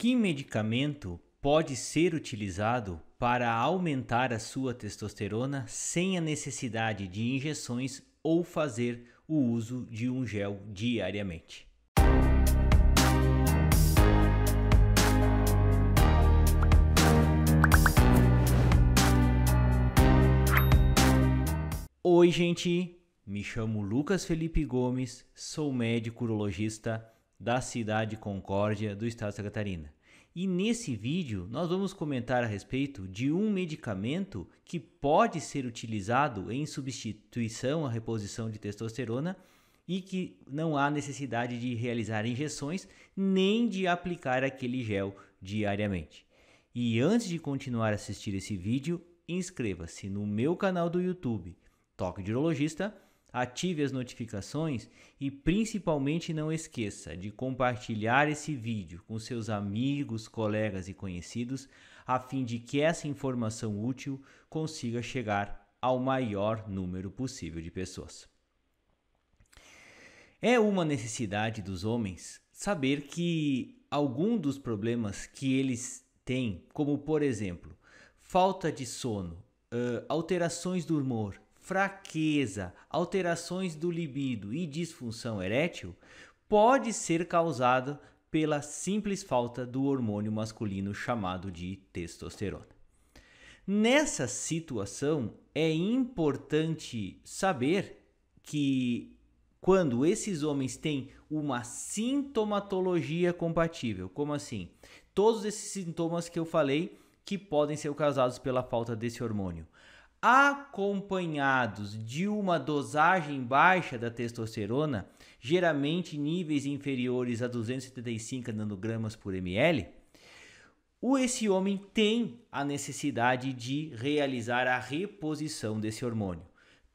Que medicamento pode ser utilizado para aumentar a sua testosterona sem a necessidade de injeções ou fazer o uso de um gel diariamente? Oi, gente! Me chamo Lucas Felipe Gomes, sou médico urologista da cidade Concórdia, do estado de Santa Catarina. E nesse vídeo nós vamos comentar a respeito de um medicamento que pode ser utilizado em substituição à reposição de testosterona e que não há necessidade de realizar injeções nem de aplicar aquele gel diariamente. E antes de continuar a assistir esse vídeo, inscreva-se no meu canal do YouTube, Toque de Urologista ative as notificações e principalmente não esqueça de compartilhar esse vídeo com seus amigos, colegas e conhecidos, a fim de que essa informação útil consiga chegar ao maior número possível de pessoas. É uma necessidade dos homens saber que algum dos problemas que eles têm, como por exemplo, falta de sono, alterações do humor, fraqueza, alterações do libido e disfunção erétil pode ser causada pela simples falta do hormônio masculino chamado de testosterona. Nessa situação, é importante saber que quando esses homens têm uma sintomatologia compatível, como assim? Todos esses sintomas que eu falei que podem ser causados pela falta desse hormônio acompanhados de uma dosagem baixa da testosterona, geralmente níveis inferiores a 275 nanogramas por ml, o esse homem tem a necessidade de realizar a reposição desse hormônio,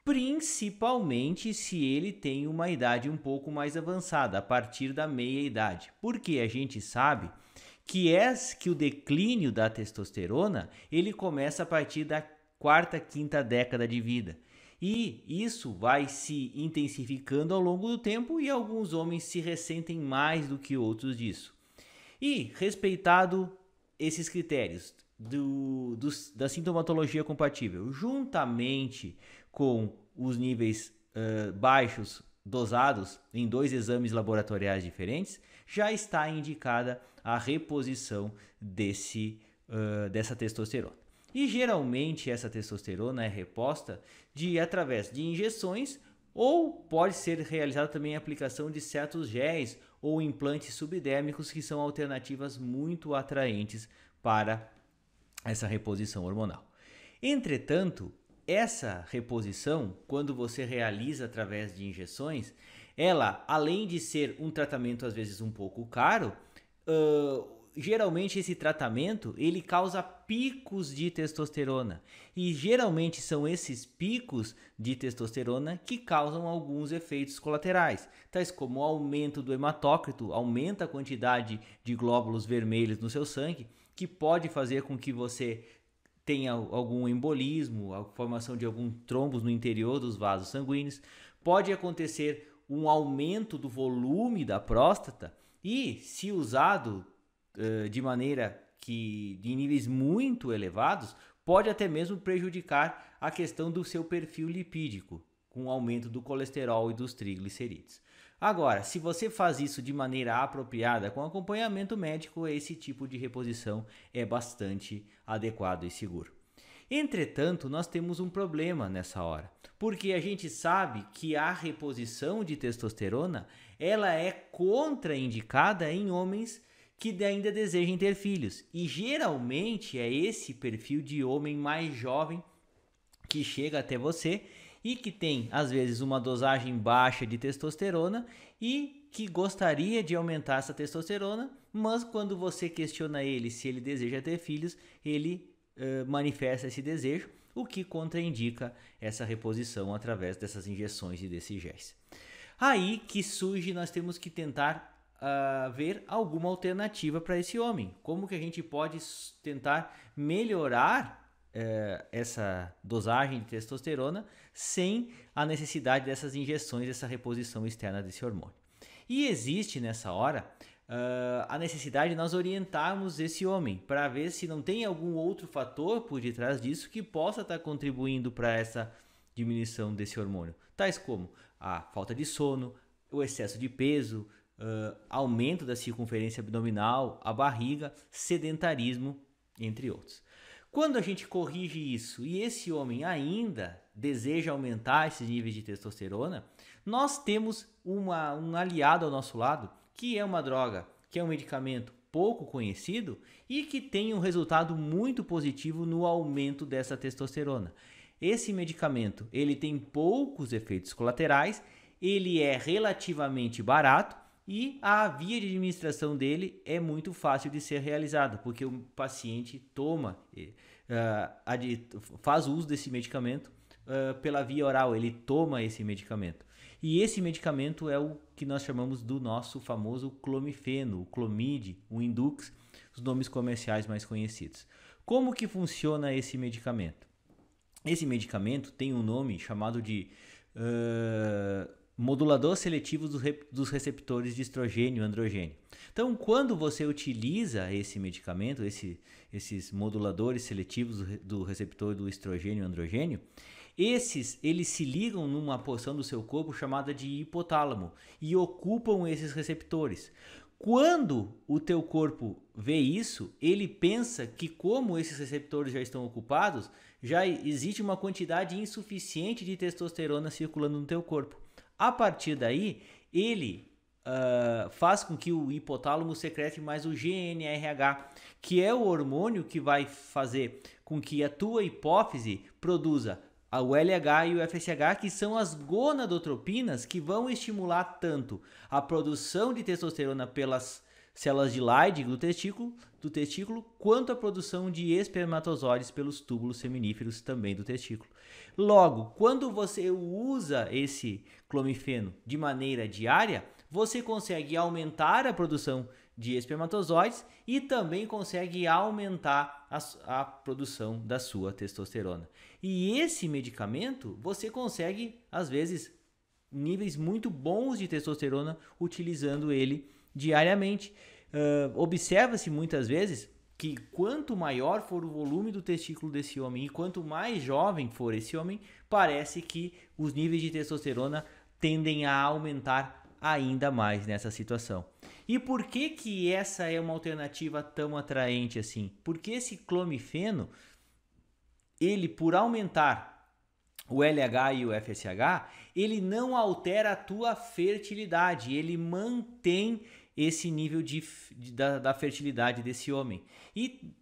principalmente se ele tem uma idade um pouco mais avançada, a partir da meia idade, porque a gente sabe que é que o declínio da testosterona ele começa a partir da quarta, quinta década de vida. E isso vai se intensificando ao longo do tempo e alguns homens se ressentem mais do que outros disso. E respeitado esses critérios do, do, da sintomatologia compatível, juntamente com os níveis uh, baixos dosados em dois exames laboratoriais diferentes, já está indicada a reposição desse, uh, dessa testosterona. E geralmente essa testosterona é reposta de através de injeções ou pode ser realizada também a aplicação de certos géis ou implantes subdérmicos que são alternativas muito atraentes para essa reposição hormonal. Entretanto, essa reposição, quando você realiza através de injeções, ela, além de ser um tratamento às vezes um pouco caro, uh, geralmente esse tratamento ele causa picos de testosterona e geralmente são esses picos de testosterona que causam alguns efeitos colaterais, tais como o aumento do hematócrito, aumenta a quantidade de glóbulos vermelhos no seu sangue, que pode fazer com que você tenha algum embolismo, a formação de algum trombos no interior dos vasos sanguíneos, pode acontecer um aumento do volume da próstata e, se usado de maneira que de níveis muito elevados, pode até mesmo prejudicar a questão do seu perfil lipídico, com o aumento do colesterol e dos triglicerídeos. Agora, se você faz isso de maneira apropriada, com acompanhamento médico, esse tipo de reposição é bastante adequado e seguro. Entretanto, nós temos um problema nessa hora, porque a gente sabe que a reposição de testosterona ela é contraindicada em homens que ainda desejem ter filhos. E geralmente é esse perfil de homem mais jovem que chega até você e que tem às vezes uma dosagem baixa de testosterona e que gostaria de aumentar essa testosterona, mas quando você questiona ele se ele deseja ter filhos, ele uh, manifesta esse desejo, o que contraindica essa reposição através dessas injeções e desses géis. Aí que surge nós temos que tentar uh, ver alguma alternativa para esse homem. Como que a gente pode tentar melhorar uh, essa dosagem de testosterona sem a necessidade dessas injeções, dessa reposição externa desse hormônio? E existe nessa hora Uh, a necessidade de nós orientarmos esse homem para ver se não tem algum outro fator por detrás disso que possa estar tá contribuindo para essa diminuição desse hormônio, tais como a falta de sono, o excesso de peso, uh, aumento da circunferência abdominal, a barriga, sedentarismo, entre outros. Quando a gente corrige isso e esse homem ainda deseja aumentar esses níveis de testosterona, nós temos uma, um aliado ao nosso lado, que é uma droga, que é um medicamento pouco conhecido e que tem um resultado muito positivo no aumento dessa testosterona. Esse medicamento, ele tem poucos efeitos colaterais, ele é relativamente barato e a via de administração dele é muito fácil de ser realizada, porque o paciente toma, eh, ah, faz uso desse medicamento ah, pela via oral, ele toma esse medicamento. E esse medicamento é o que nós chamamos do nosso famoso clomifeno, o clomide, o indux, os nomes comerciais mais conhecidos. Como que funciona esse medicamento? Esse medicamento tem um nome chamado de uh, modulador seletivo dos, receptores de estrogênio e androgênio. Então, quando você utiliza esse medicamento, esse, esses moduladores seletivos do, do receptor do estrogênio e androgênio, esses eles se ligam numa porção do seu corpo chamada de hipotálamo e ocupam esses receptores. Quando o teu corpo vê isso, ele pensa que como esses receptores já estão ocupados, já existe uma quantidade insuficiente de testosterona circulando no teu corpo. A partir daí, ele uh, faz com que o hipotálamo secrete mais o GNRH, que é o hormônio que vai fazer com que a tua hipófise produza o LH e o FSH, que são as gonadotropinas que vão estimular tanto a produção de testosterona pelas células de Leydig do testículo, do testículo, quanto à produção de espermatozoides pelos túbulos seminíferos também do testículo. Logo, quando você usa esse clomifeno de maneira diária, você consegue aumentar a produção de espermatozoides e também consegue aumentar a, a, produção da sua testosterona. E esse medicamento você consegue, às vezes, níveis muito bons de testosterona utilizando ele diariamente. Uh, Observa-se muitas vezes que quanto maior for o volume do testículo desse homem e quanto mais jovem for esse homem, parece que os níveis de testosterona tendem a aumentar ainda mais nessa situação. E por que que essa é uma alternativa tão atraente assim? Porque esse clomifeno, ele por aumentar o LH e o FSH, ele não altera a tua fertilidade, ele mantém esse nível de, de da, da, fertilidade desse homem. E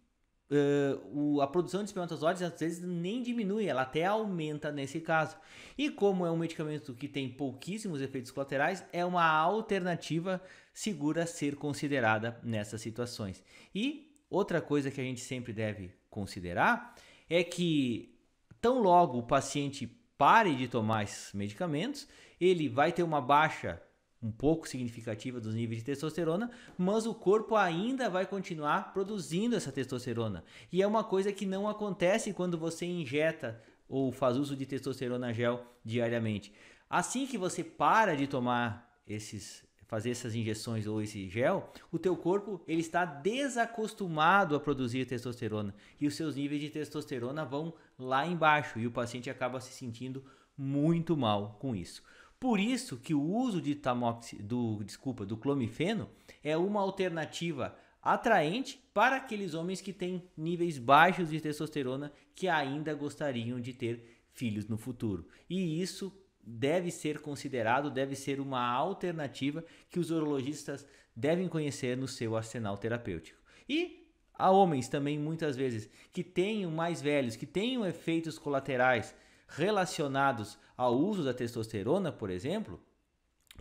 uh, o, a produção de espermatozoides às vezes nem diminui, ela até aumenta nesse caso. E como é um medicamento que tem pouquíssimos efeitos colaterais, é uma alternativa segura a ser considerada nessas situações. E outra coisa que a gente sempre deve considerar é que tão logo o paciente pare de tomar esses medicamentos, ele vai ter uma baixa um pouco significativa dos níveis de testosterona, mas o corpo ainda vai continuar produzindo essa testosterona. E é uma coisa que não acontece quando você injeta ou faz uso de testosterona gel diariamente. Assim que você para de tomar esses fazer essas injeções ou esse gel, o teu corpo ele está desacostumado a produzir testosterona e os seus níveis de testosterona vão lá embaixo e o paciente acaba se sentindo muito mal com isso. Por isso que o uso de tamoxi, do, desculpa, do clomifeno é uma alternativa atraente para aqueles homens que têm níveis baixos de testosterona que ainda gostariam de ter filhos no futuro. E isso deve ser considerado, deve ser uma alternativa que os urologistas devem conhecer no seu arsenal terapêutico. E há homens também muitas vezes que tenham mais velhos, que tenham efeitos colaterais relacionados ao uso da testosterona, por exemplo,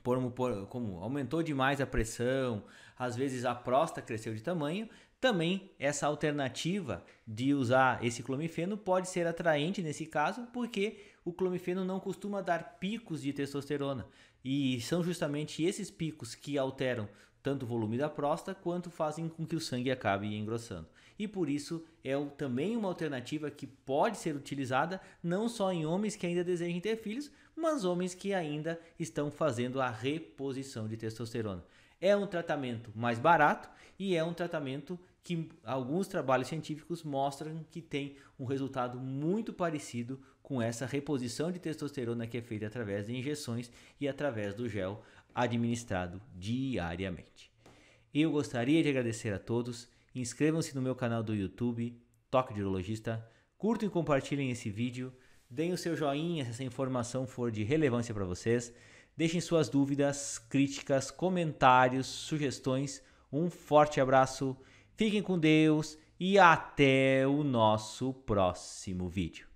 como, como aumentou demais a pressão, às vezes a próstata cresceu de tamanho, também essa alternativa de usar esse clomifeno pode ser atraente nesse caso, porque o clomifeno não costuma dar picos de testosterona. E são justamente esses picos que alteram tanto o volume da próstata quanto fazem com que o sangue acabe engrossando. E por isso é também uma alternativa que pode ser utilizada não só em homens que ainda desejam ter filhos, mas homens que ainda estão fazendo a reposição de testosterona. É um tratamento mais barato e é um tratamento que alguns trabalhos científicos mostram que tem um resultado muito parecido com essa reposição de testosterona que é feita através de injeções e através do gel administrado diariamente. Eu gostaria de agradecer a todos. Inscrevam-se no meu canal do YouTube, Toque de Urologista. Curtam e compartilhem esse vídeo. Deem o seu joinha se essa informação for de relevância para vocês. Deixem suas dúvidas, críticas, comentários, sugestões. Um forte abraço, fiquem com Deus e até o nosso próximo vídeo.